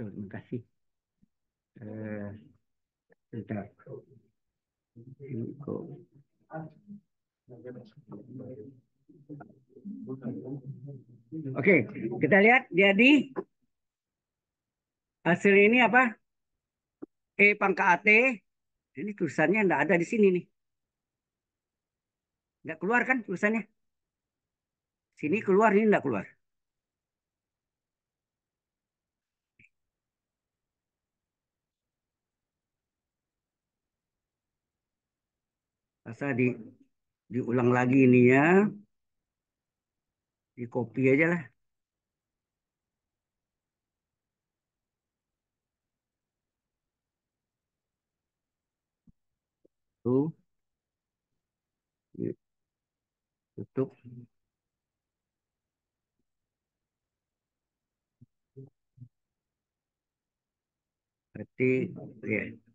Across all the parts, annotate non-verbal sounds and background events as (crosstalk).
Terima kasih. Eh, Oke, kita lihat. Jadi hasil ini apa? E pangka AT. Ini tulisannya enggak ada di sini nih. Enggak keluar kan tulisannya? Sini keluar, ini enggak keluar. Rasa di diulang lagi ini ya Di copy aja lah. Tuh. Tutup. Berarti ya.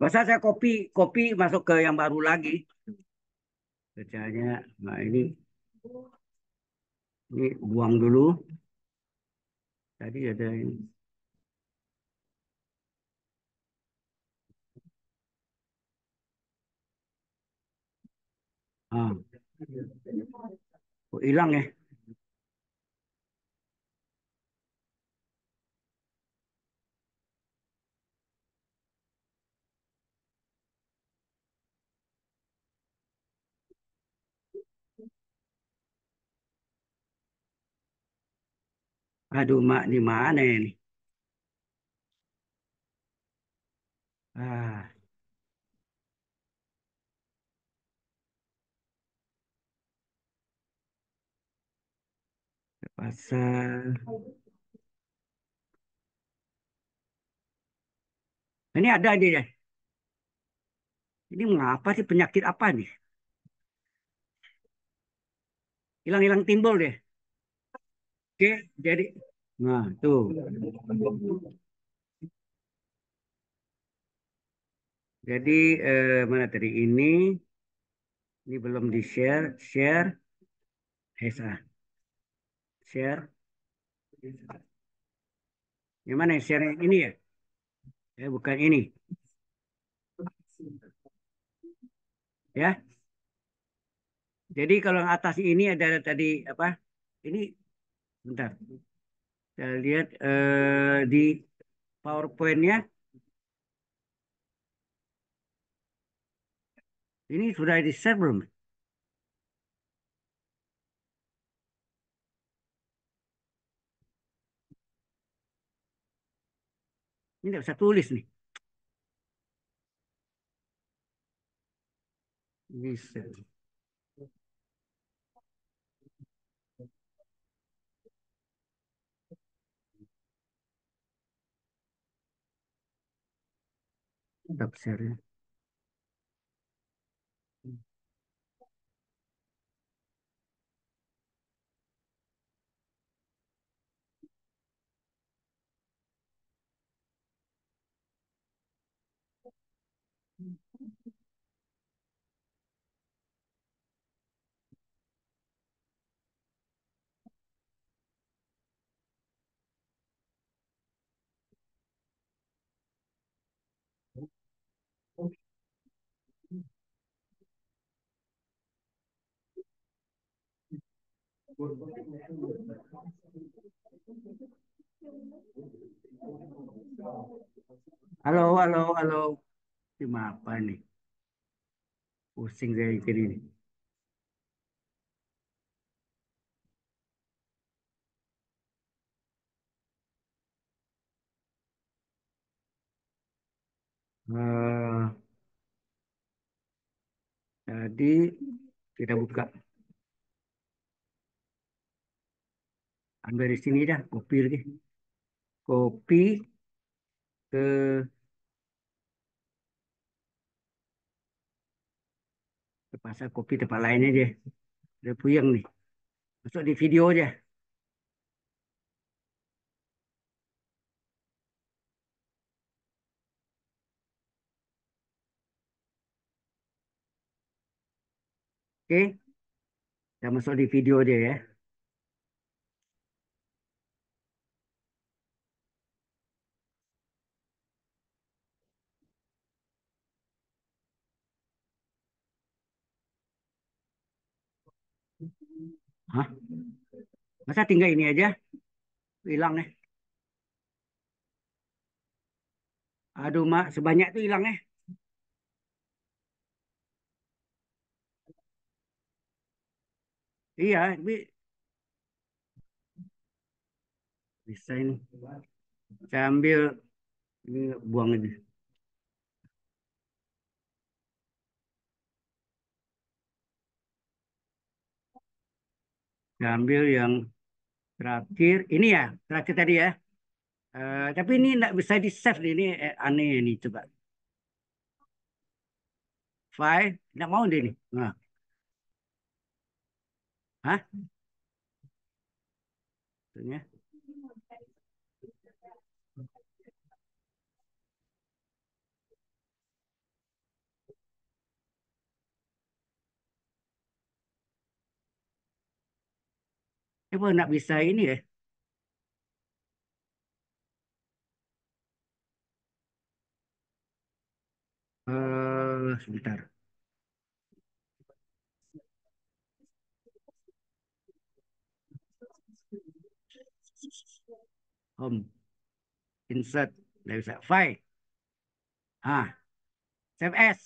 Masa saya kopi kopi masuk ke yang baru lagi. Kerjanya, nah ini. Ini buang dulu. Tadi ada ini. Ah. Oh, hilang ya. Aduh mak di mana ini? Ah. Pasal. Ini ada ini ya. Ini mengapa sih penyakit apa nih? Hilang-hilang timbul deh. Oke, jadi Nah, itu. Jadi eh, mana tadi ini ini belum di share ah. share Hesa share gimana mana share ini ya? Eh, bukan ini. Ya. Jadi kalau yang atas ini ada tadi apa? Ini bentar. Saya lihat eh, di PowerPoint-nya. Ini sudah di-share belum? Ini tidak bisa tulis nih. Bisa. Tab share ya. Halo, halo, halo. Cuma apa nih? Pusing saya bikin ini. Uh, jadi kita buka. ambil di sini dah kopi lagi kopi ke ke pasar kopi tempat lain aja dia puyeng nih masuk di video aja Oke, okay. kita masuk di video dia ya. Hah? Masa tinggal ini aja? Hilang nih. Aduh, Mak. Sebanyak itu hilang nih. Iya, tapi bisa ini. Saya ambil ini buang aja. Diambil yang terakhir. Ini ya, terakhir tadi ya. Uh, tapi ini tidak bisa di-save. Ini eh, aneh ini. Coba. File. Tidak mau deh ini. Nah. Hah? ternyata cuma nggak bisa ini ya Uh, sebentar. Home. Insert. Nggak bisa. File. ha, Save as.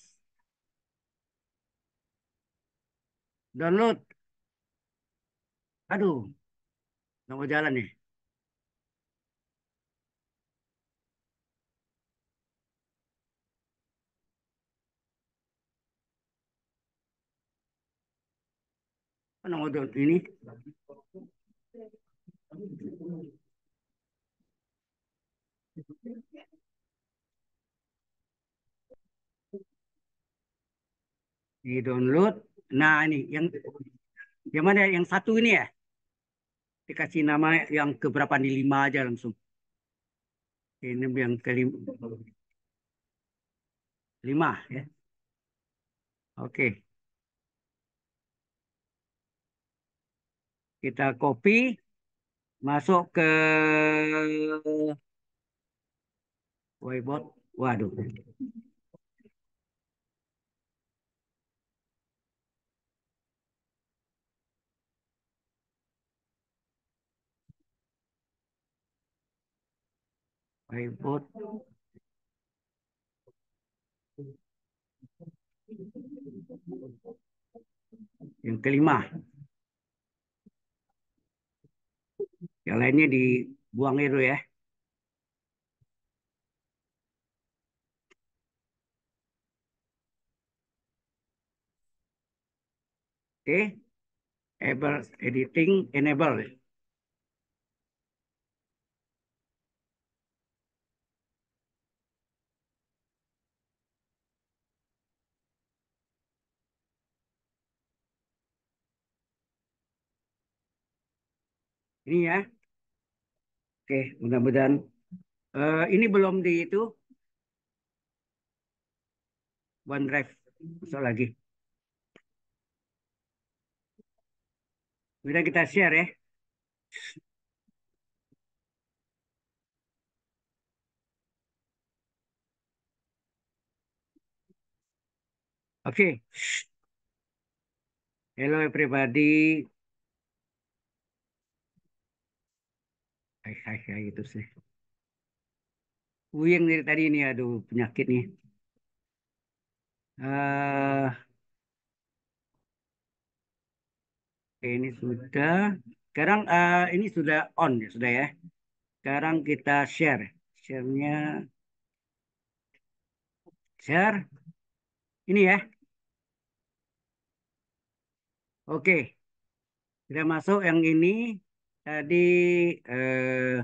Download. Aduh. Nggak mau jalan nih. nggak mau jalan ini? Di download. Nah ini yang yang mana yang satu ini ya? Eh? dikasih nama yang keberapa nih lima aja langsung. Ini yang kelima. Lima ya. Oke. Kita copy. Masuk ke whiteboard. Waduh. ribut yang kelima. Yang lainnya dibuang itu ya, ya. Oke. Okay. Enable editing enable. ini ya. Oke, mudah-mudahan uh, ini belum di itu OneDrive besok lagi. Bila kita share ya. Oke. Okay. Hello everybody. Hai hai gitu sih. puyeng dari tadi ini aduh penyakit nih. Uh, ini sudah. Sekarang uh, ini sudah on ya sudah ya. Sekarang kita share. Share-nya share ini ya. Oke. Kita masuk yang ini tadi eh, eh,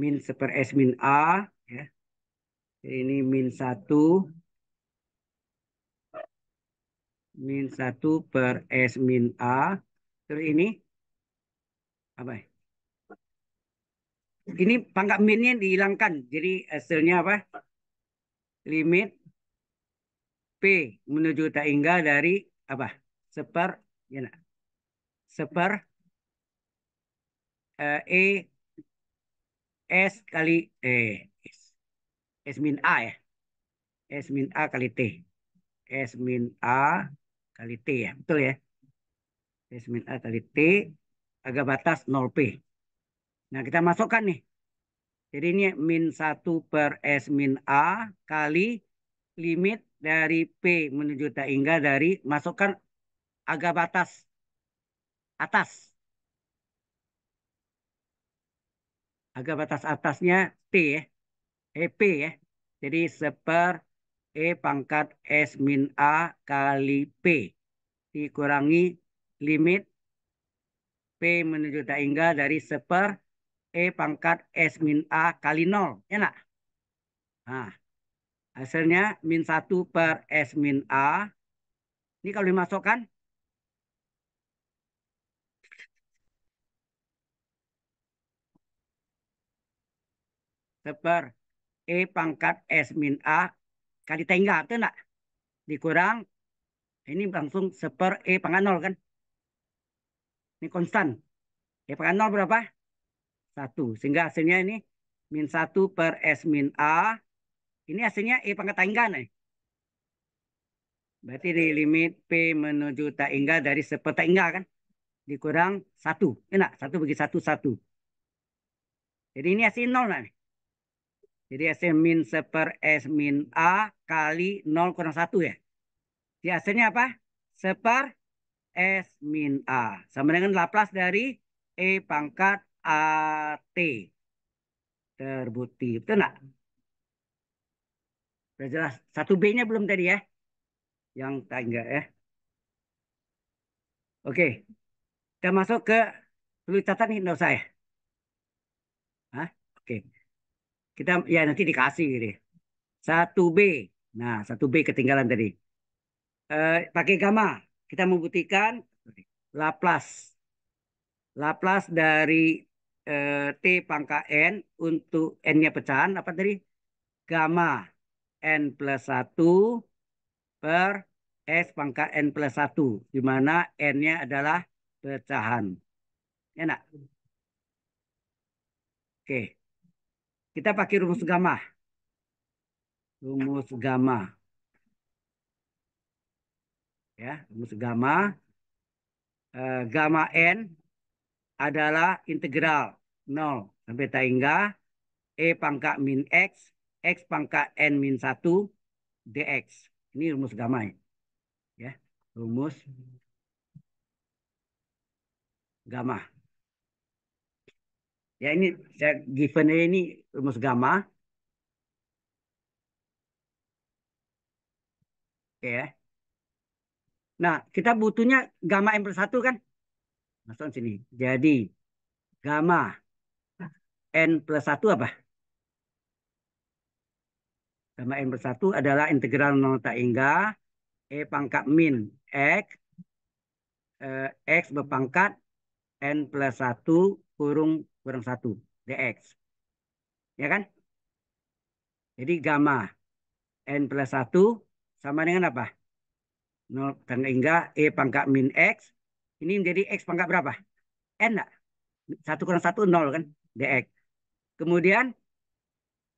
min seper S min A. ya Ini min satu Min satu per S min A. Terus ini apa ya? Ini pangkat minnya dihilangkan. Jadi hasilnya apa? Limit P menuju tak hingga dari apa? Seper, ya nak? Seper E S kali e S, S min A ya. S min A kali T. S min A kali T ya. Betul ya. S min A kali T agak batas 0P. Nah kita masukkan nih. Jadi ini min 1 per S min A kali limit dari P menuju tak hingga dari masukkan agak batas atas agak batas atasnya t ya. E p ya. Jadi seper E pangkat S min A kali P. Dikurangi limit P menuju tak hingga dari seper E pangkat S min A kali 0. Enak? Nah, hasilnya min 1 per S min A. Ini kalau dimasukkan Seper E pangkat S min A kali tengah itu nak. Dikurang. Ini langsung seper E pangkat nol kan. Ini konstan. E pangkat nol berapa? satu Sehingga hasilnya ini min 1 per S min A. Ini hasilnya E pangkat tangga nih. Berarti di limit P menuju tak dari seper tak kan. Dikurang 1. Enak. satu bagi satu satu Jadi ini hasil nol nih. Jadi S min seper S min A kali 0 kurang 1 ya. Jadi hasilnya apa? Seper S min A. Sama dengan Laplace dari E pangkat A T Terbukti. Betul nggak? Sudah jelas. Satu B-nya belum tadi ya? Yang enggak ya. Oke. Kita masuk ke tulis catatan nih, nggak usah ya. Hah? Oke. Kita ya nanti dikasih gitu. Satu b Nah, satu b ketinggalan tadi. E, pakai gamma. Kita membuktikan Laplace. Laplace dari e, T pangkat N untuk N-nya pecahan. Apa tadi? Gamma N plus 1 per S pangkat N plus 1. Di mana N-nya adalah pecahan. Enak? Oke. Okay. Kita pakai rumus gamma. Rumus gamma. Ya, rumus gamma. E, gamma n adalah integral 0 sampai tak hingga e pangkat min x, x pangkat n min 1 dx. Ini rumus gamma ya, ya rumus gamma. Ya ini saya given ini rumus gamma. Oke ya. Nah, kita butuhnya gamma M plus 1 kan? Masuk sini. Jadi, gamma N plus 1 apa? Gamma N plus 1 adalah integral non tak hingga E pangkat min X, eh, X berpangkat N plus 1 kurung kurang satu Dx. Ya kan? Jadi gamma N plus satu sama dengan apa? nol dan hingga E pangkat min X. Ini menjadi X pangkat berapa? N enggak? satu kurang satu nol kan? Dx. Kemudian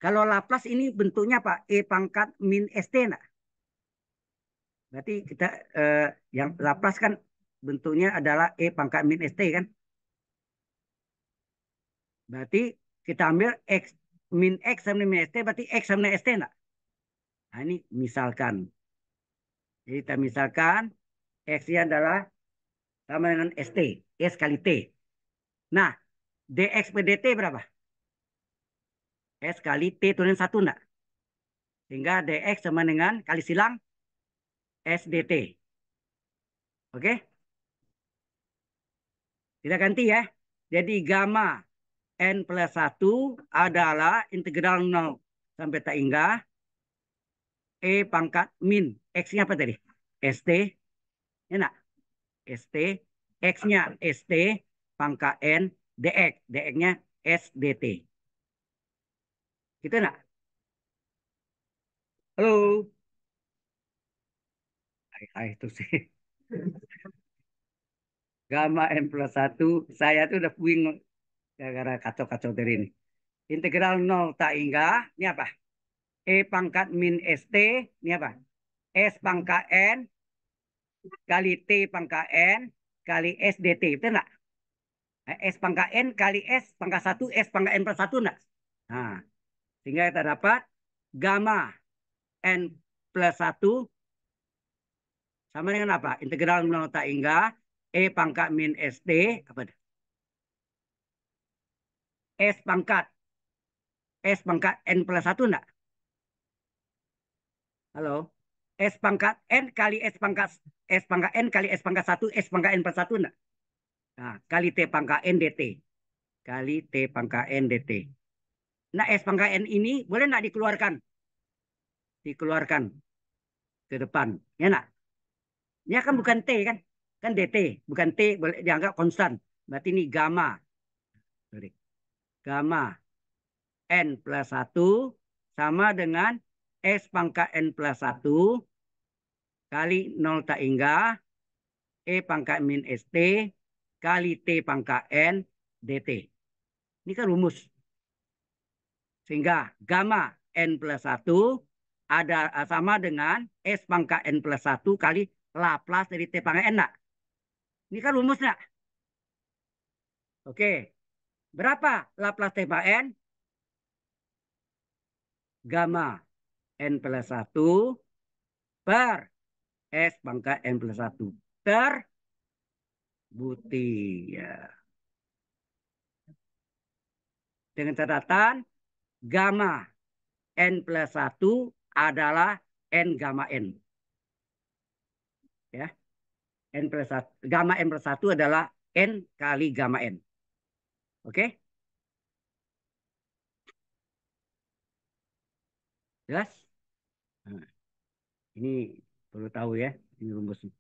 kalau Laplace ini bentuknya apa? E pangkat min ST enggak? Berarti kita eh, yang Laplace kan bentuknya adalah E pangkat min ST kan? Berarti kita ambil X, min X sama dengan ST, berarti X sama dengan ST enggak? Nah ini misalkan. Jadi kita misalkan X-nya adalah sama dengan ST. S kali T. Nah, DX per DT berapa? S kali T turunin satu enggak? Sehingga DX sama dengan kali silang s dt Oke? Kita ganti ya. Jadi gamma N plus 1 adalah integral 0 sampai tak hingga E pangkat min. X-nya apa tadi? ST. Enak. Ya ST. X-nya ST pangkat N DX. DX-nya SDT. Gitu enak? Halo. Hai, hai itu sih. (laughs) Gamma N plus 1. Saya tuh udah puing gara-gara kacau-kacau dari ini. Integral 0 tak hingga, ini apa? E pangkat min ST, ini apa? S pangkat N kali T pangkat N kali S DT, betul enggak? Nah, S pangkat N kali S pangkat 1, S pangkat N plus 1 enggak? Nah, sehingga kita dapat gamma N plus 1 sama dengan apa? Integral 0 tak hingga E pangkat min ST, apa itu? S pangkat. S pangkat N plus 1 enggak? Halo? S pangkat N kali S pangkat S pangkat N kali S pangkat 1, S pangkat N plus 1 enggak? Nah, kali T pangkat N DT. Kali T pangkat N DT. Nah, S pangkat N ini boleh enggak dikeluarkan? Dikeluarkan ke depan. Ya enggak? ini ya kan bukan T kan? Kan DT. Bukan T boleh dianggap konstan. Berarti ini gamma. Sorry gamma N plus 1 sama dengan S pangkat N plus 1 kali 0 tak hingga E pangkat min ST kali T pangkat N DT. Ini kan rumus. Sehingga gamma N plus 1 ada sama dengan S pangkat N plus 1 kali Laplace dari T pangkat N. Nak? Ini kan rumusnya. Oke, Berapa Laplace TH N? Gamma N plus 1 per S pangkat N plus 1 terbukti. Ya. Dengan catatan gamma N plus 1 adalah N gamma N. Ya. N plus 1, gamma N plus 1 adalah N kali gamma N. Oke? Jelas? Nah, ini perlu tahu ya, ini rumusnya.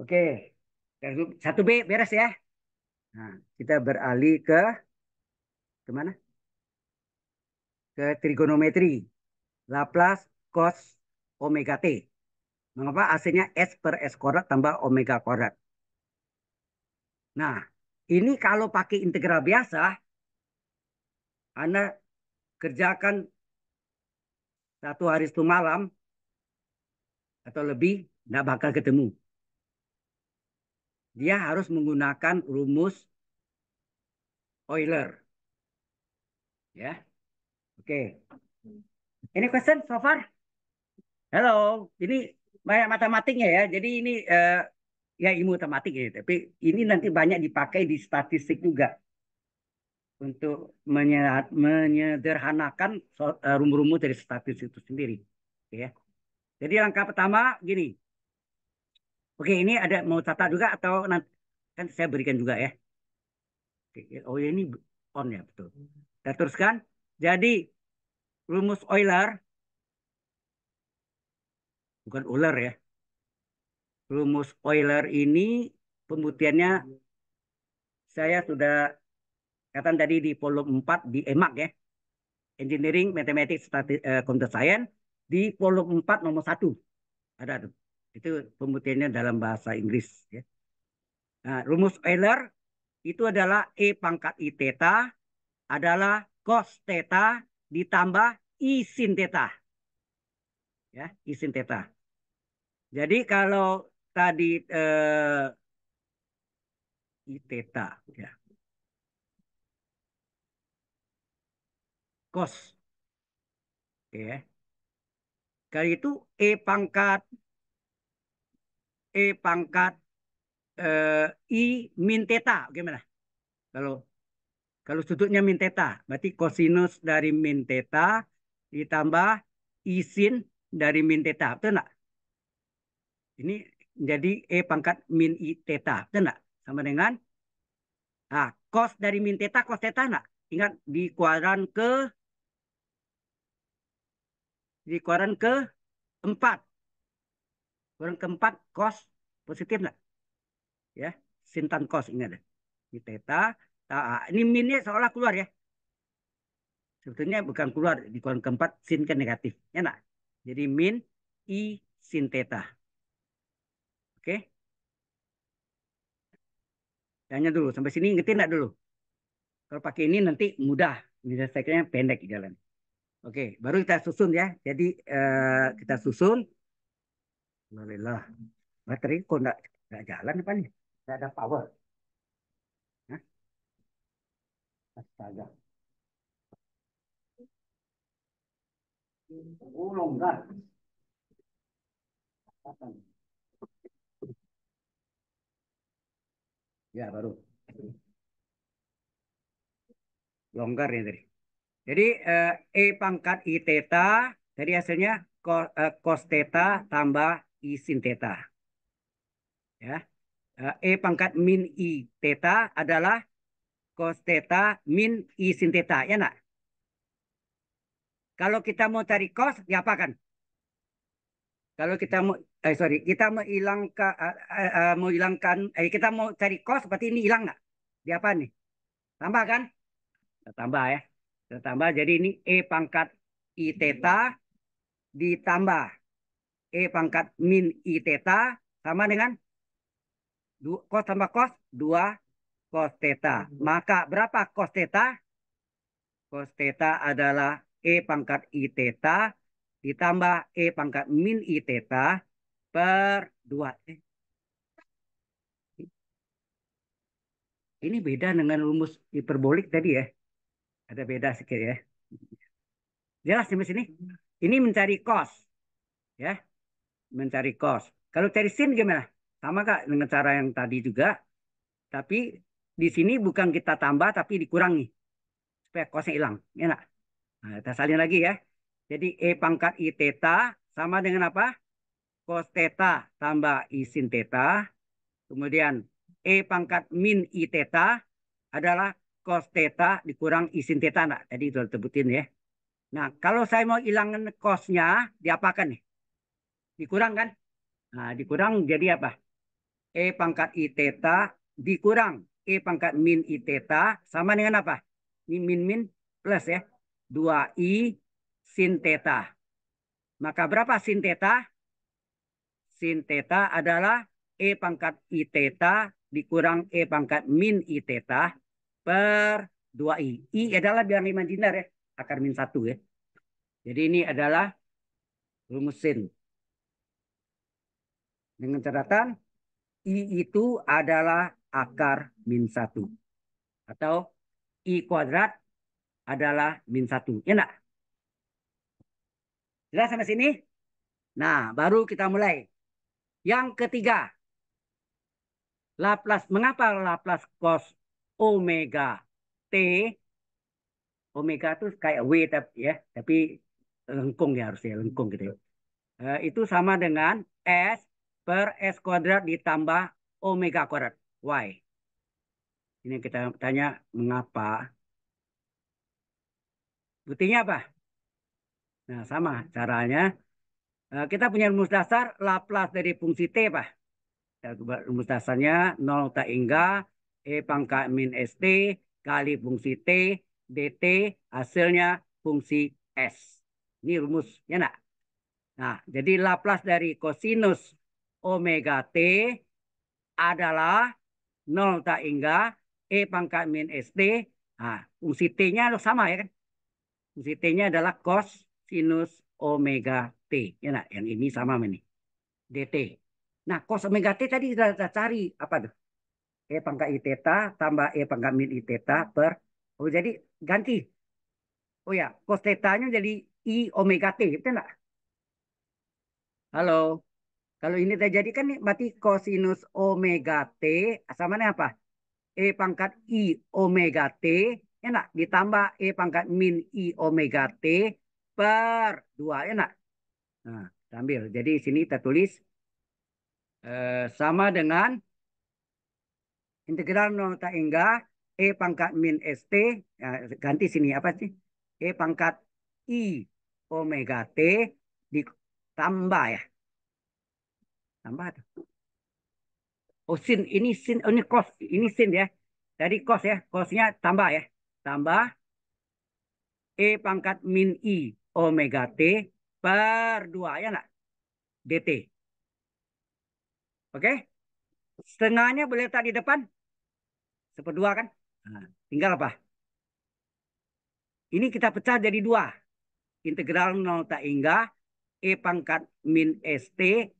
Oke, satu B beres ya. Nah, kita beralih ke kemana? Ke trigonometri. Laplace cos omega t. Mengapa hasilnya S per S kuadrat tambah omega kuadrat? Nah, ini kalau pakai integral biasa, Anda kerjakan satu hari satu malam atau lebih, tidak bakal ketemu. Dia harus menggunakan rumus Euler. Ya, oke. Okay. Ini question so far? Halo, ini banyak matematiknya ya. Jadi ini uh, ya ilmu matematik ya tapi ini nanti banyak dipakai di statistik juga untuk menyederhanakan e, rumus-rumus dari statistik itu sendiri ya jadi langkah pertama gini oke ini ada mau catat juga atau nanti kan saya berikan juga ya oke, oh ya, ini on ya betul kita teruskan jadi rumus Euler bukan Euler ya rumus Euler ini pembuktiannya saya sudah katakan tadi di volume 4 di emak ya. Engineering Mathematics Statis, uh, eh, Computer Science di volume 4 nomor 1. Ada Itu pembuktiannya dalam bahasa Inggris ya. Nah, rumus Euler itu adalah E pangkat I theta adalah cos theta ditambah I sin theta. Ya, I sin theta. Jadi kalau tadi eh, i theta ya. kos Oke. Okay. Kali itu e pangkat e pangkat eh, i min theta gimana? Kalau kalau sudutnya min theta, berarti kosinus dari min theta ditambah isin dari min theta, betul enggak? Ini jadi E pangkat min I theta. Betul Sama dengan nah, cos dari min theta, cos theta nggak? Ingat di kuadran ke di kuadran ke empat. Kuadran keempat cos positif nggak? Ya, sintan tan cos ingat deh. teta, theta, ah, ah, ta, ini minnya seolah keluar ya. Sebetulnya bukan keluar di kuadran keempat sin ke kan negatif. Ya enggak? Jadi min i sin theta. Oke? Tanya dulu. Sampai sini ngerti enggak dulu? Kalau pakai ini nanti mudah. Menyelesaikannya pendek jalan. Oke, baru kita susun ya. Jadi uh, kita susun. Alhamdulillah. Baterai kok nggak, nggak jalan apa nih? Ya? Nggak ada power. Hah? Astaga. Oh, longgar. Apa nih? Ya, baru. Longgar ya tadi. Jadi eh, E pangkat I theta, jadi hasilnya cos, eh, cos theta tambah I sin theta. Ya. Eh, e pangkat min I theta adalah cos theta min I sin theta, ya nak? Kalau kita mau cari cos, kan kalau kita mau eh sorry, kita mau hilang ke, uh, uh, mau hilangkan eh kita mau cari kos seperti ini hilang nggak? Di apa nih? Tambah kan? Kita tambah ya. Kita tambah jadi ini E pangkat I theta iya. ditambah E pangkat min I theta sama dengan du, kos tambah kos 2 kos theta. Iya. Maka berapa kos theta? Kos theta adalah E pangkat I theta ditambah E pangkat min I theta per 2. E. Ini beda dengan rumus hiperbolik tadi ya. Ada beda sedikit ya. Jelas di sini? Ini mencari cos. Ya. Mencari cos. Kalau cari sin gimana? Sama kak dengan cara yang tadi juga. Tapi di sini bukan kita tambah tapi dikurangi. Supaya cosnya hilang. Enak. Nah, kita salin lagi ya. Jadi E pangkat I teta sama dengan apa? Cos teta tambah I sin teta. Kemudian E pangkat min I teta adalah cos teta dikurang I sin teta. Nah, tadi sudah sebutin ya. Nah, kalau saya mau hilangkan cosnya, diapakan nih? Dikurang kan? Nah, dikurang jadi apa? E pangkat I teta dikurang E pangkat min I teta sama dengan apa? Ini min min plus ya. 2I sin theta. Maka berapa sin theta? Sin theta adalah E pangkat I theta dikurang E pangkat min I theta per 2I. I adalah bilang imajiner ya, akar min 1 ya. Jadi ini adalah rumus sin. Dengan catatan I itu adalah akar min 1. Atau I kuadrat adalah min 1. Ya Enak? Jelas sampai sini? Nah, baru kita mulai. Yang ketiga, Laplace. Mengapa Laplace cos omega t? Omega itu kayak w tapi ya, tapi lengkung ya harusnya lengkung gitu. Ya. Eh, itu sama dengan s per s kuadrat ditambah omega kuadrat y. Ini kita tanya mengapa. Buktinya apa? Nah, sama caranya. Eh, kita punya rumus dasar Laplace dari fungsi T, Pak. Ya, rumus dasarnya 0 tak hingga E pangkat min ST kali fungsi T DT hasilnya fungsi S. Ini rumus, ya nak? Nah, jadi Laplace dari kosinus omega T adalah 0 tak hingga E pangkat min ST. Nah, fungsi T-nya sama ya kan? Fungsi T-nya adalah cos sinus omega T. Ya nah, Yang ini sama ini. DT. Nah, cos omega T tadi kita, kita cari apa tuh? E pangkat I theta tambah E pangkat min I theta per. Oh, jadi ganti. Oh ya, cos tetanya jadi I omega T. Betul nggak? Halo. Kalau ini terjadi kan berarti kosinus omega T sama nih apa? E pangkat I omega T enak ya ditambah E pangkat min I omega T per 2. Enak. Nah, ambil. Jadi sini kita tulis eh, sama dengan integral nota enggak E pangkat min ST. Ya, ganti sini apa sih? E pangkat I omega T ditambah ya. Tambah tuh. Oh sin ini sin oh, ini cos ini sin ya. dari cos ya, cosnya tambah ya. Tambah E pangkat min I omega T per 2. Ya nggak? DT. Oke? Setengahnya boleh letak di depan. Seperdua kan? Nah, tinggal apa? Ini kita pecah jadi dua. Integral 0 tak hingga E pangkat min ST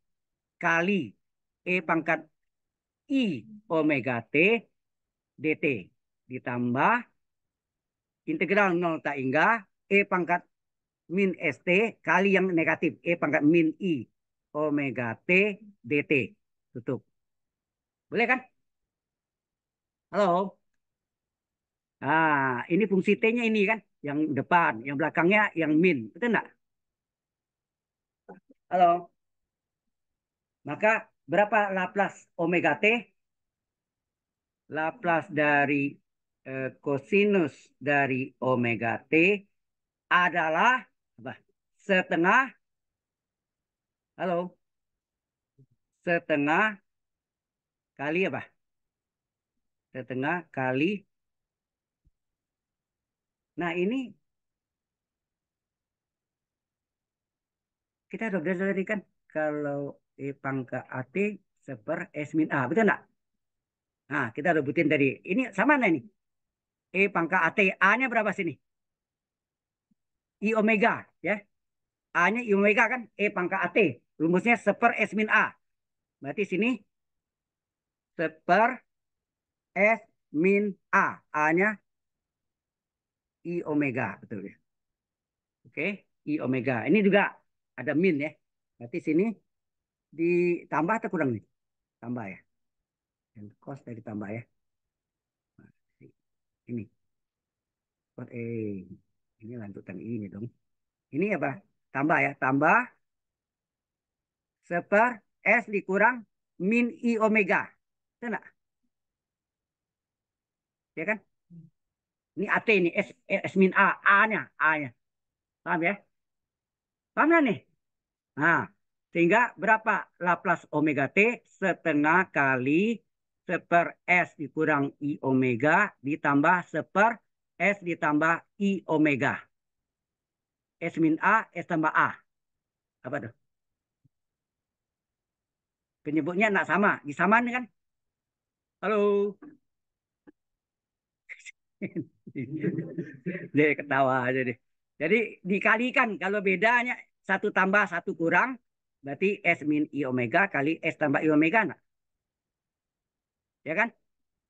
kali E pangkat I omega T dt ditambah integral 0 tak hingga E pangkat min ST kali yang negatif. E pangkat min I. Omega T DT. Tutup. Boleh kan? Halo? Ah, ini fungsi T-nya ini kan. Yang depan, yang belakangnya yang min. Betul enggak? Halo? Maka berapa Laplace omega T? Laplace dari eh, kosinus dari omega T adalah apa setengah halo setengah kali apa setengah kali nah ini kita udah belajar tadi kan kalau e pangkat AT seper S min A. Betul enggak? Nah, kita rebutin dari Ini sama nih? E pangkat AT. A-nya berapa sini? I omega ya. A-nya I omega kan E pangkat AT. Rumusnya seper S min A. Berarti sini seper S min A. A-nya I omega. Betul ya. Oke. I omega. Ini juga ada min ya. Berarti sini ditambah atau kurang nih? Tambah ya. Dan cos dari tambah ya. Nah, ini. Cos E. Ini lanjutan ini dong. Ini apa? Tambah ya. Tambah. Seper S dikurang min I omega. itu nggak? Ya kan? Ini AT ini. S, S min A. A-nya. A-nya. Paham ya? Paham nggak nih? Nah. Sehingga berapa Laplace omega T? Setengah kali seper S dikurang I omega ditambah seper S ditambah I omega. S min A, S tambah A. Apa tuh? Penyebutnya nak sama. Disamaan kan? Halo. jadi (laughs) ketawa aja deh. Jadi dikalikan kalau bedanya satu tambah satu kurang berarti S min I omega kali S tambah I omega. Nah. Ya kan?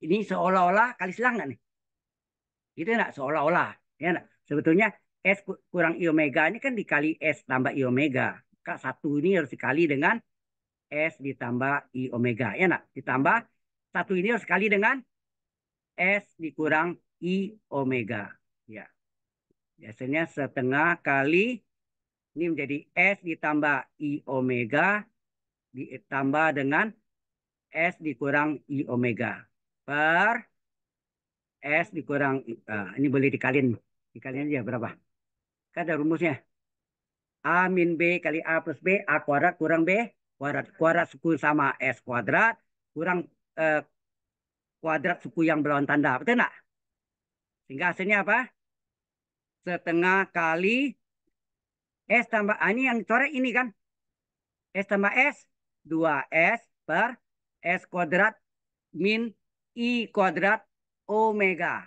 Ini seolah-olah kali silang enggak nih? Gitu enggak seolah-olah. Ya enggak? Sebetulnya S kurang I omega ini kan dikali S tambah I omega. k satu ini harus dikali dengan S ditambah I omega. Ya enggak? Ditambah satu ini harus dikali dengan S dikurang I omega. Ya. Biasanya setengah kali ini menjadi S ditambah I omega ditambah dengan S dikurang I omega per S dikurang, uh, ini boleh dikalin. Dikalin aja berapa? Kan ada rumusnya. A min B kali A plus B, A kuadrat kurang B kuadrat. Kuadrat suku sama S kuadrat, kurang uh, kuadrat suku yang berlawan tanda. Betul nggak? Sehingga hasilnya apa? Setengah kali S tambah A. Ah, ini yang dicoret ini kan. S tambah S, 2S per S kuadrat min I kuadrat omega.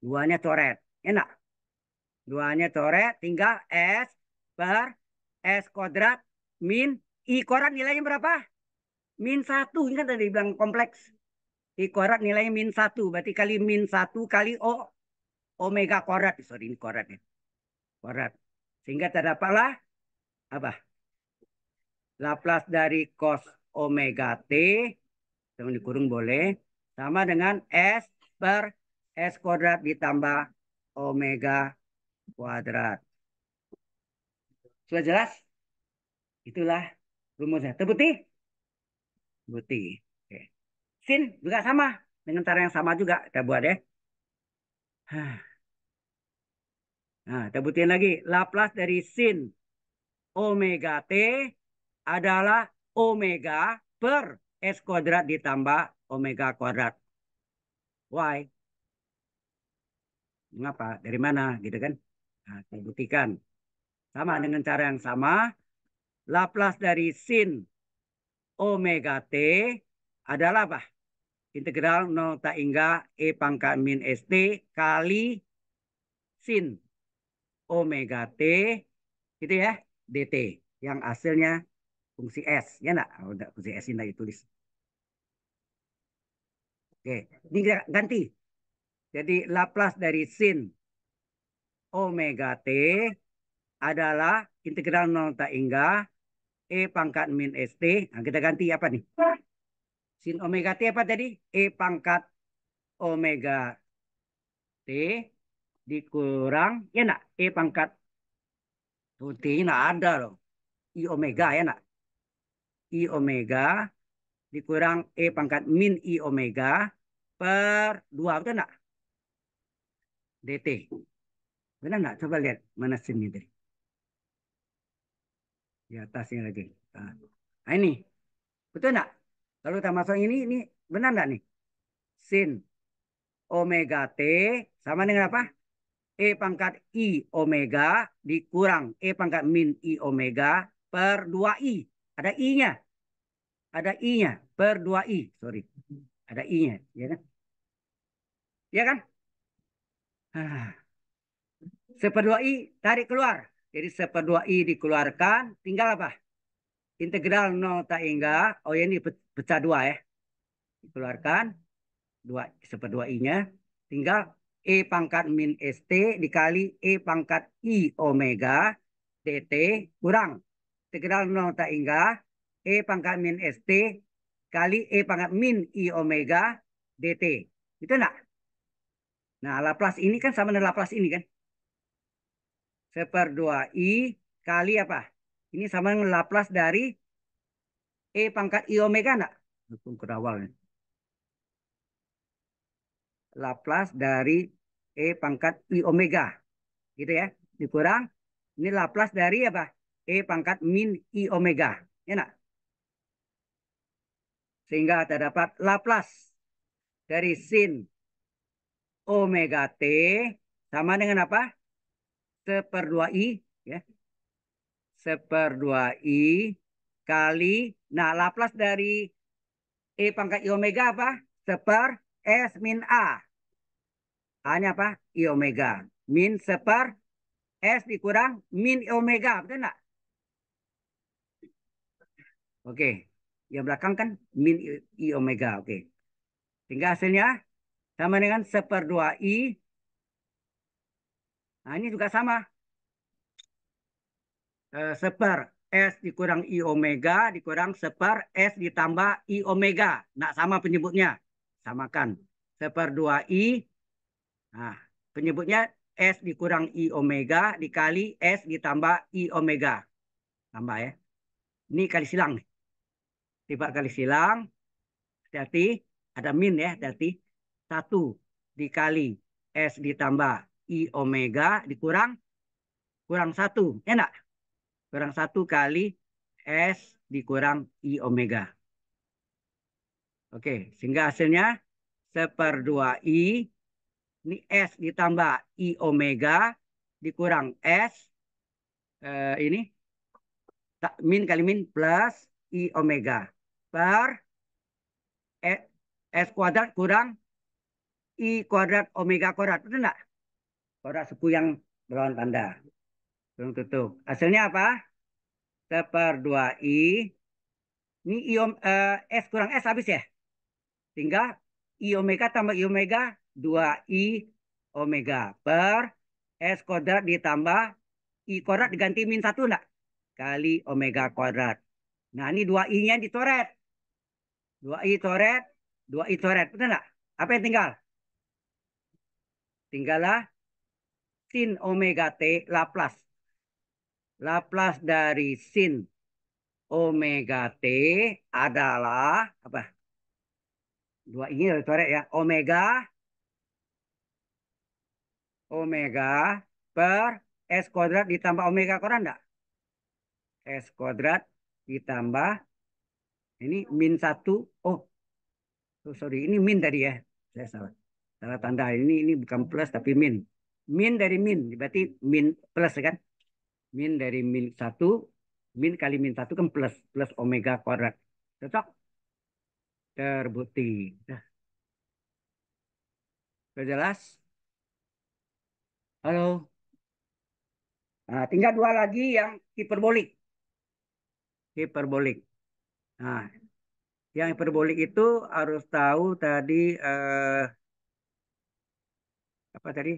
Duanya toret. Enak. Duanya toret. Tinggal S per S kuadrat min I kuadrat nilainya berapa? Min 1. Ini kan tadi bilang kompleks. I kuadrat nilainya min 1. Berarti kali min 1 kali O. Omega kuadrat. Eh, sorry ini kuadrat. Ya. Kuadrat. Sehingga terdapatlah apa? Laplace dari cos omega t. Yang dikurung boleh sama dengan S per S kuadrat ditambah omega kuadrat. Sudah jelas? Itulah rumusnya. Terbukti? terbukti Oke. Sin juga sama. Dengan cara yang sama juga. Kita buat ya. (sighs) Nah, kita buktiin lagi. Laplace dari sin omega T adalah omega per S kuadrat ditambah omega kuadrat. Why? Mengapa? Dari mana? Gitu kan? Nah, saya buktikan. Sama dengan cara yang sama. Laplace dari sin omega t adalah apa? Integral 0 tak hingga e pangkat min st kali sin omega t gitu ya dt yang hasilnya fungsi s ya enggak? Oh, enggak fungsi s ini ditulis. Oke, ini ganti, Jadi Laplace dari sin omega t adalah integral nol tak hingga e pangkat min st. Nah, kita ganti apa nih? Sin omega t apa tadi? E pangkat omega t dikurang ya nak e pangkat putih, nak ada loh i omega ya nak i omega dikurang E pangkat min I omega per 2. Betul enggak? DT. Benar enggak? Coba lihat mana sini tadi. Di atasnya lagi. Ah. Nah, ini. Betul enggak? Lalu kita masuk ini, ini benar enggak nih? Sin omega T sama dengan apa? E pangkat I omega dikurang E pangkat min I omega per 2I. Ada I-nya ada i-nya, per 2i, sorry. Ada i-nya, ya kan? Ya kan? Ah. seper dua i tarik keluar. Jadi seper dua i dikeluarkan, tinggal apa? Integral 0 tak hingga, oh ya ini pecah dua ya. Dikeluarkan, dua seper dua i-nya, tinggal e pangkat min st dikali e pangkat i omega dt kurang. Integral 0 tak hingga, E pangkat min ST kali E pangkat min I omega DT. Itu enggak? Nah, Laplace ini kan sama dengan Laplace ini kan? Seper 2I kali apa? Ini sama dengan Laplace dari E pangkat I omega enggak? Hukum kerawal. Laplace dari E pangkat I omega. Gitu ya. Dikurang. Ini Laplace dari apa? E pangkat min I omega. Ya enggak? Sehingga dapat Laplace dari sin omega T sama dengan apa? seper dua I. Ya. seper dua I kali. Nah, Laplace dari E pangkat I omega apa? Seper S min A. hanya apa? I omega. Min seper S dikurang min omega. Betul nggak? Oke ya belakang kan min i omega. Oke. Okay. Sehingga hasilnya sama dengan seper dua i. Nah ini juga sama. E, seper S dikurang I omega dikurang seper S ditambah I omega. nak sama penyebutnya. Samakan. Seper dua i Nah penyebutnya S dikurang I omega dikali S ditambah I omega. Tambah ya. Ini kali silang nih. Tiba kali silang, hati-hati, ada min ya, hati-hati. Satu dikali S ditambah I omega dikurang, kurang satu, ya enak. Kurang satu kali S dikurang I omega. Oke, sehingga hasilnya seper 2I, ini S ditambah I omega, dikurang S, eh, ini, min kali min plus I omega per e, S kuadrat kurang I kuadrat omega kuadrat. itu enggak? Kuadrat suku yang berlawan tanda. Belum tutup. Hasilnya apa? per 2I. Ini I, uh, S kurang S habis ya? Tinggal I omega tambah I omega 2I omega per S kuadrat ditambah I kuadrat diganti min 1 enggak? Kali omega kuadrat. Nah ini 2I-nya ditoret. Dua i coret, dua i coret. Betul nggak? Apa yang tinggal? Tinggallah sin omega t laplas. Laplas dari sin omega t adalah apa? Dua ini dari coret ya. Omega omega per s kuadrat ditambah omega koran enggak? s kuadrat ditambah ini min satu. Oh, oh sorry. Ini min tadi ya. Saya salah. Salah tanda. Ini ini bukan plus tapi min. Min dari min. Berarti min plus kan? Min dari min satu. Min kali min satu kan plus. Plus omega kuadrat. Cocok? Terbukti. Nah. Sudah jelas? Halo? Nah, tinggal dua lagi yang hiperbolik. Hiperbolik. Nah, yang hiperbolik itu harus tahu tadi eh, apa tadi?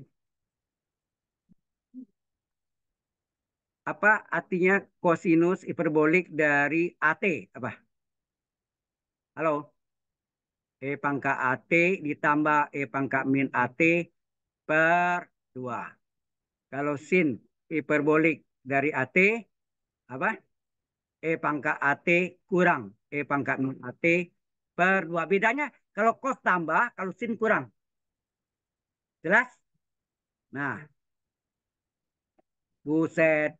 Apa artinya kosinus hiperbolik dari AT apa? Halo. E pangkat AT ditambah E pangkat min AT per 2. Kalau sin hiperbolik dari AT apa? E pangkat AT kurang. E pangkat min AT per 2. Bedanya kalau cos tambah, kalau sin kurang. Jelas? Nah. Buset.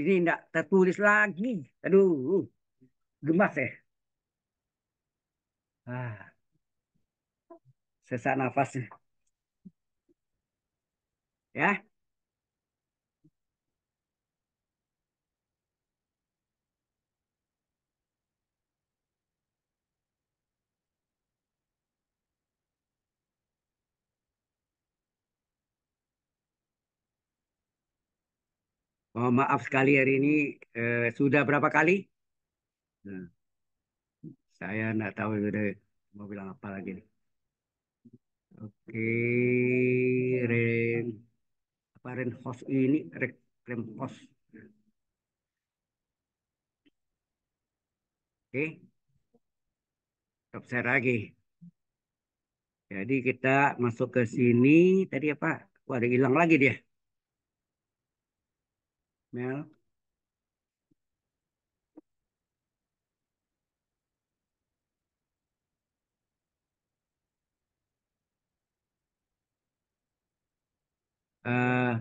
Ini tidak tertulis lagi. Aduh. Gemas ya. Ah. Sesak nafasnya. Ya. Oh, maaf sekali hari ini eh, sudah berapa kali? Nah, saya nggak tahu sudah mau bilang apa lagi. Oke, Oke, Ren, apa Ren host ini Ren, Ren host. Oke, stop share lagi. Jadi kita masuk ke sini tadi apa? Wah, ada hilang lagi dia. Mel. Uh,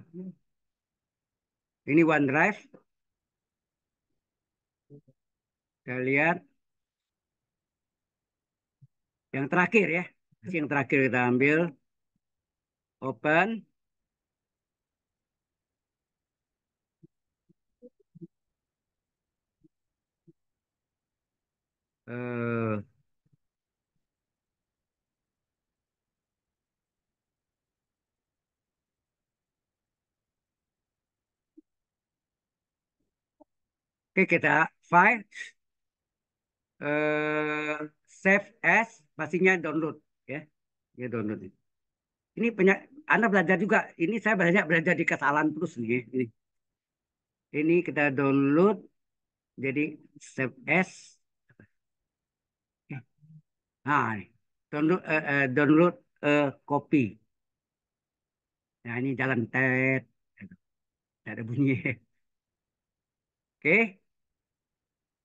ini OneDrive. Kita lihat. Yang terakhir ya. Yang terakhir kita ambil. Open. Eh, Oke, kita file eh, save as pastinya download ya. Ya download. Ini banyak Anda belajar juga. Ini saya banyak belajar di kesalahan terus nih ya. ini. Ini kita download jadi save as Nah, ini. download, uh, uh, download uh, eh, copy. Ya, nah, ini jalan tet. Tidak ada bunyi. Oke.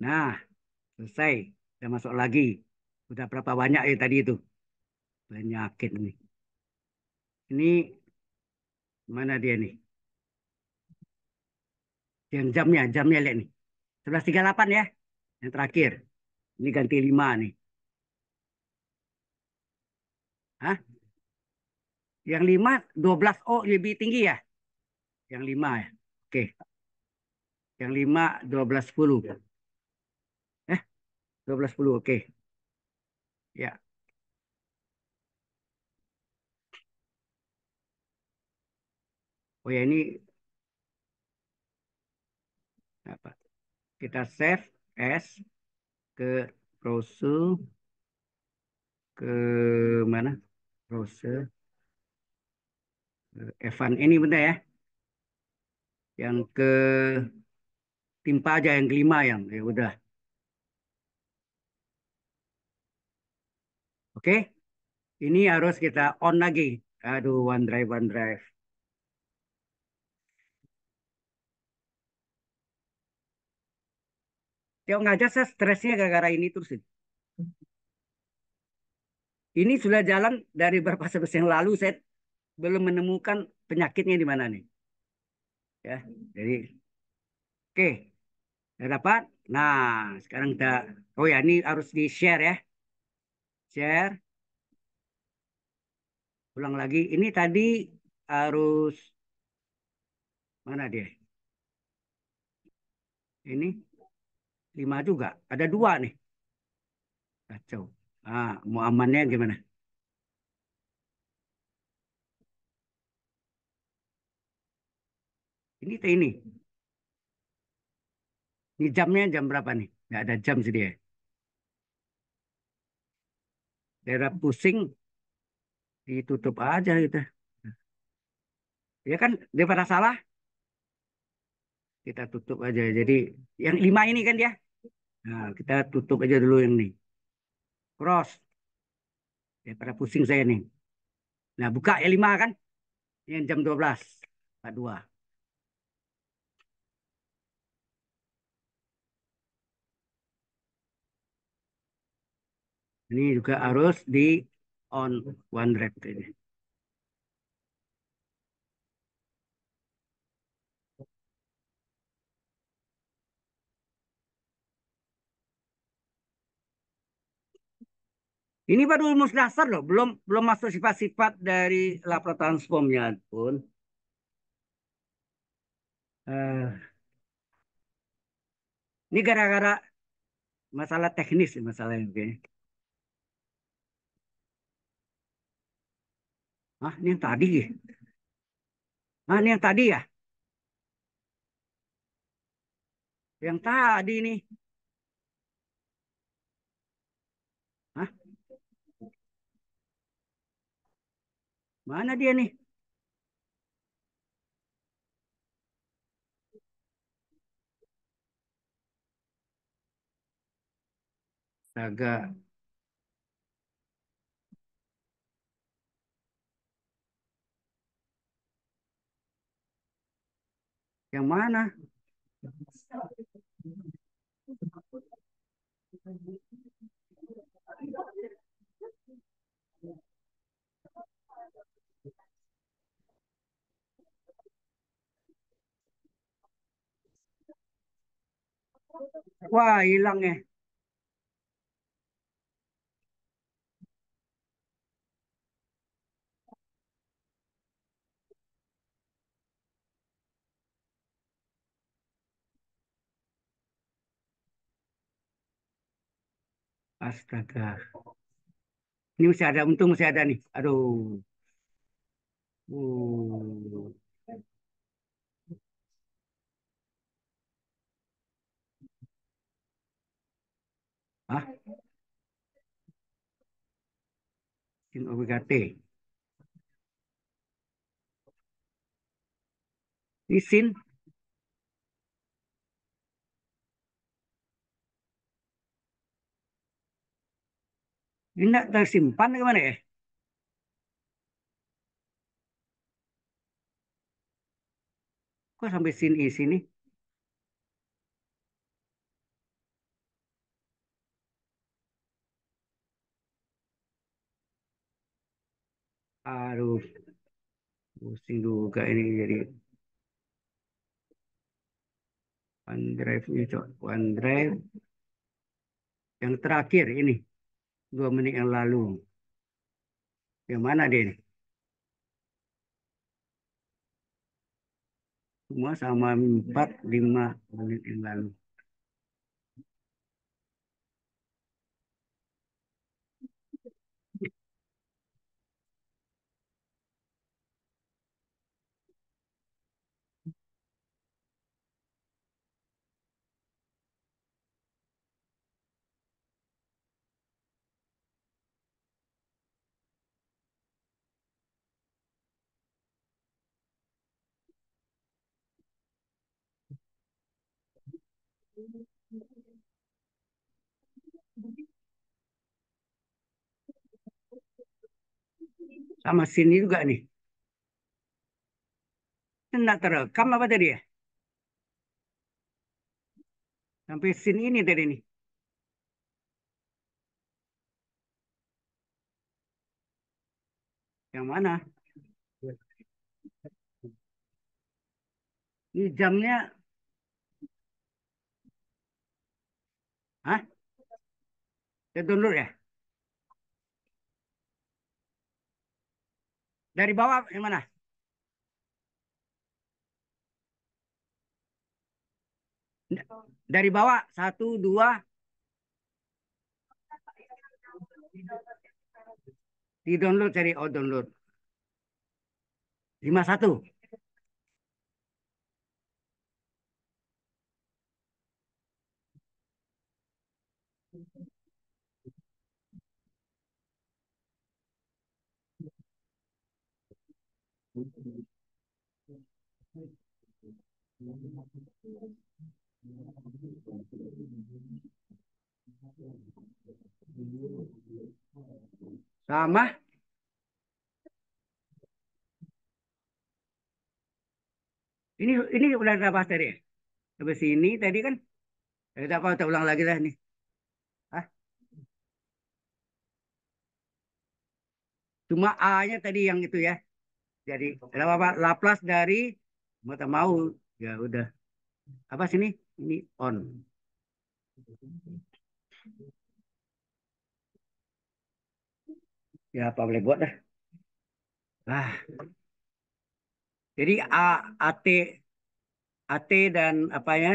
Nah, selesai. Kita masuk lagi. Udah berapa banyak ya tadi itu? Penyakit nih. Ini mana dia nih? Yang jamnya, jamnya lihat nih. 11.38 ya. Yang terakhir. Ini ganti 5 nih. Hah? Yang 5 12 O lebih tinggi ya? Yang 5 ya? Oke. Yang 5 12 10. Eh, 12 10, oke. Ya. Oh ya ini apa? Kita save S ke browser ke mana? Rose eh, Evan ini bentar ya yang ke timpa aja yang kelima yang ya udah oke ini harus kita on lagi aduh one drive one drive. Tiap ngajak saya stresnya gara-gara ini terus. Ini. Ini sudah jalan dari berapa semester yang lalu saya belum menemukan penyakitnya di mana nih. Ya, jadi oke. Okay. Sudah dapat? Nah, sekarang kita oh ya ini harus di-share ya. Share. Ulang lagi. Ini tadi harus mana dia? Ini lima juga. Ada dua nih. Kacau. Ah, mau amannya gimana? Ini teh ini. Ini jamnya jam berapa nih? Gak ada jam sih dia. Daerah pusing ditutup aja gitu. Ya kan pada salah kita tutup aja. Jadi yang lima ini kan dia. Nah, kita tutup aja dulu yang ini cross daripada pusing saya nih nah buka ya 5 kan yang jam 12 dua. ini juga harus di on one rep ini Ini baru rumus dasar loh, belum belum masuk sifat-sifat dari Laplace transformnya pun. Uh, ini gara-gara masalah teknis masalahnya, oke? Okay. Ah, ini yang tadi Ah, ini yang tadi ya. Yang tadi nih. Mana dia nih? Agak. Yang mana? Thank you. Wah, hilang ya. Astaga. Ini masih ada, untung masih ada nih. Aduh. Uh. Hah? Sin omega T. Ini sin Ini tidak tersimpan mana ya? Kok sampai sin i sini? Aduh, pusing juga ini jadi. OneDrive ini cok OneDrive. Yang terakhir ini dua menit yang lalu. Yang mana dia ini? Semua sama empat lima menit yang lalu. Sama sini juga nih. Tidak terekam apa tadi ya? Sampai sini ini tadi nih. Yang mana? Ini jamnya Hah? Saya download ya? Dari bawah yang mana? Dari bawah satu dua di download cari oh download lima satu Sama. Ini ini udah nafas tadi ya? Sampai sini tadi kan? Kita eh, kalau kita ulang lagi lah nih. Hah? Cuma A-nya tadi yang itu ya. Jadi kenapa Pak? Laplace dari mata mau ya udah. Apa sini? Ini on. Ya apa boleh buat dah. Ah. Jadi A, AT AT dan ya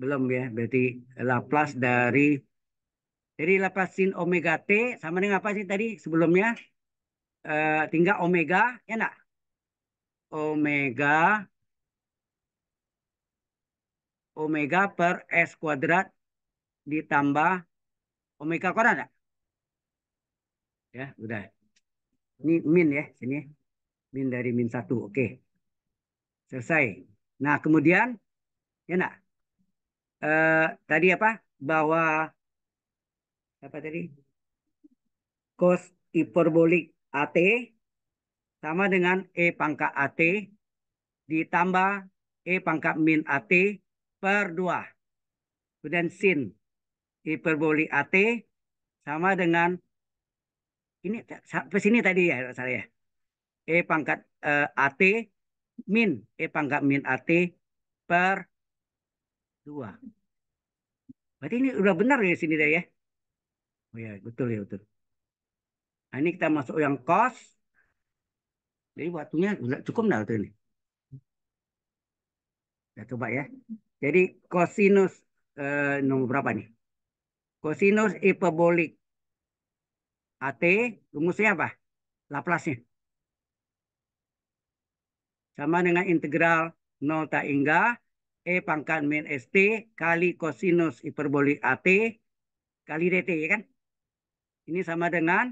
Belum ya. Berarti Laplace dari jadi Laplace sin omega T sama dengan apa sih tadi sebelumnya? Uh, tinggal omega ya enggak? omega omega per s kuadrat ditambah omega koran enggak? Ya, udah. Ini min ya, sini. Min dari min satu oke. Selesai. Nah, kemudian ya enggak? Eh, tadi apa? Bahwa apa tadi? Cos hiperbolik AT sama dengan E pangkat AT ditambah E pangkat min AT per 2. Kemudian sin hiperbolik AT sama dengan ini sampai sini tadi ya saya. E pangkat uh, eh, AT min E pangkat min AT per 2. Berarti ini udah benar ya sini deh ya. Oh ya, betul ya betul. Nah, ini kita masuk yang cos jadi waktunya cukup nggak tuh ini? Kita ya, coba ya. Jadi kosinus eh, nomor berapa nih? Kosinus hiperbolik AT rumusnya apa? Laplace-nya. Sama dengan integral 0 tak hingga E pangkat min ST kali kosinus hiperbolik AT kali DT ya kan? Ini sama dengan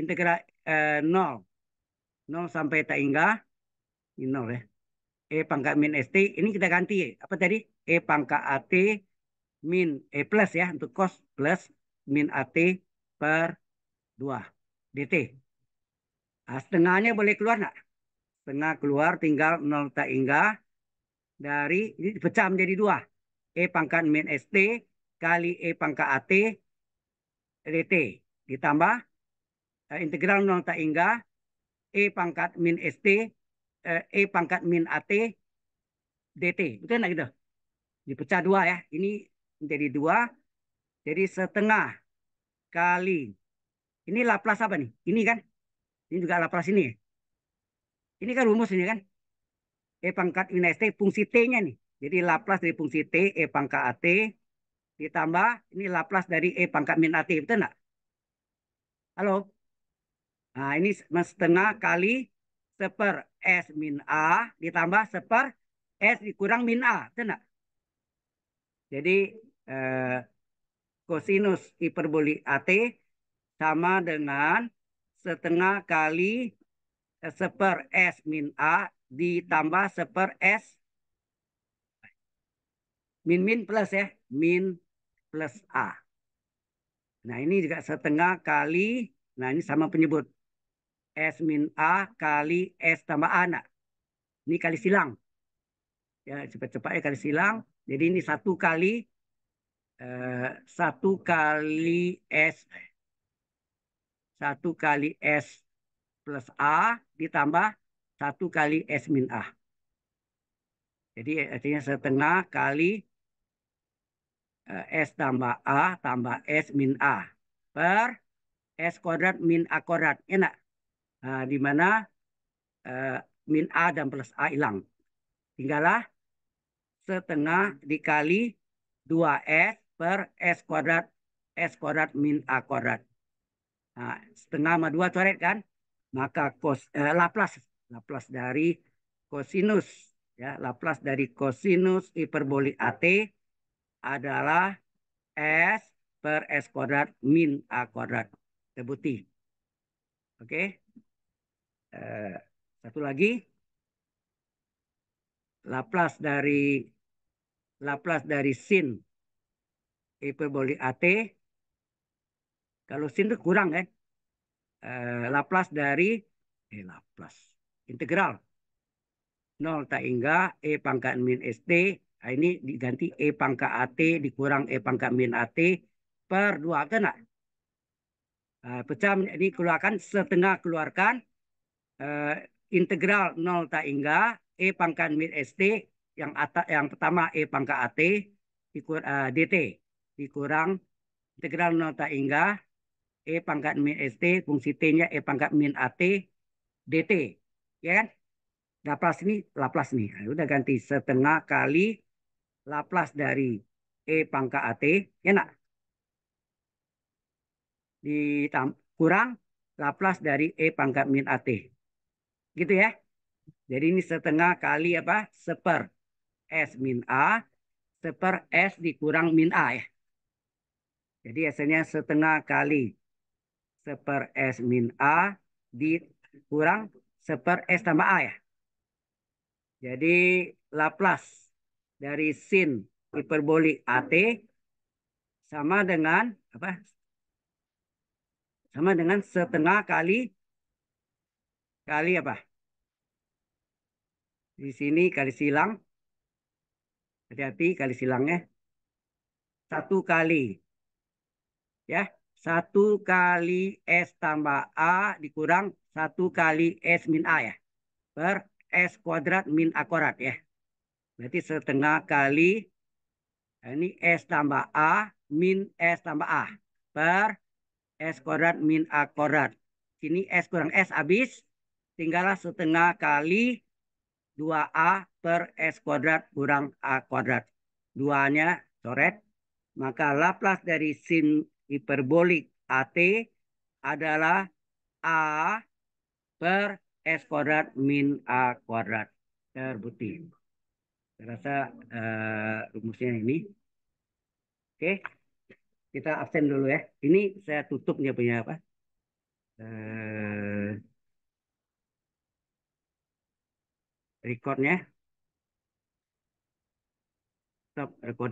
integral eh, 0 0 sampai tak ini 0 ya. E pangkat min ST ini kita ganti apa tadi? E pangkat AT min E plus ya untuk cos plus min AT per 2 DT. Nah, setengahnya boleh keluar nggak? Setengah keluar tinggal 0 tak hingga dari ini pecah menjadi dua. E pangkat min ST kali E pangkat AT DT ditambah eh, integral 0 tak hingga E pangkat min ST, eh, E pangkat min AT, DT. Betul nak gitu? Dipecah dua ya. Ini menjadi dua. Jadi setengah kali. Ini laplas apa nih? Ini kan? Ini juga laplas ini Ini kan rumus ini kan? E pangkat min ST, fungsi T-nya nih. Jadi laplas dari fungsi T, E pangkat AT, ditambah ini laplas dari E pangkat min AT. Betul nggak? Halo? Nah, ini setengah kali seper S min A ditambah seper S dikurang min A. Tidak? Jadi, Jadi eh, kosinus hiperbolik AT sama dengan setengah kali eh, seper S min A ditambah seper S min min plus ya. Min plus A. Nah ini juga setengah kali. Nah ini sama penyebut. S min A kali S tambah A. Nah. Ini kali silang. Ya, cepat cepat ya kali silang. Jadi ini satu kali eh, satu kali S satu kali S plus A ditambah satu kali S min A. Jadi artinya setengah kali eh, S tambah A tambah S min A per S kuadrat min A kuadrat. Enak uh, di mana uh, min A dan plus A hilang. Tinggallah setengah dikali 2S per S kuadrat S kuadrat min A kuadrat. Nah, setengah sama 2 coret kan? Maka cos, eh, Laplace. Laplace dari kosinus. ya Laplace dari kosinus hiperbolik AT adalah S per S kuadrat min A kuadrat. Terbukti. Oke. Eh, satu lagi Laplace dari Laplace dari sin hiperbolik AT kalau sin itu kurang kan eh, Laplace dari eh Laplace integral 0 tak hingga E pangkat min ST ah, ini diganti E pangkat AT dikurang E pangkat min AT per dua kena nah, pecah ini keluarkan setengah keluarkan uh, integral 0 tak hingga E pangkat min ST yang atas yang pertama E pangkat AT dikur, uh, eh, DT dikurang integral 0 tak hingga E pangkat min ST fungsi T-nya E pangkat min AT DT ya kan Laplace ini Laplace nih nah, udah ganti setengah kali Laplace dari E pangkat AT ya nak kurang Laplace dari E pangkat min AT Gitu ya. Jadi ini setengah kali apa? Seper. S min A. Seper S dikurang min A ya. Jadi hasilnya setengah kali seper S min A dikurang seper S tambah A ya. Jadi Laplace dari sin hiperbolik AT sama dengan apa? Sama dengan setengah kali Kali apa? Di sini kali silang. Hati-hati kali silangnya. Satu kali. Ya, satu kali S tambah A dikurang satu kali S min A ya. Per S kuadrat min A kuadrat ya. Berarti setengah kali nah ini S tambah A min S tambah A. Per S kuadrat min A kuadrat. Sini S kurang S habis tinggallah setengah kali 2A per S kuadrat kurang A kuadrat. 2-nya coret. Maka Laplace dari sin hiperbolik AT adalah A per S kuadrat min A kuadrat. Terbukti. Saya rasa uh, rumusnya ini. Oke. Okay kita absen dulu ya. Ini saya tutupnya punya apa? Eh, recordnya stop recording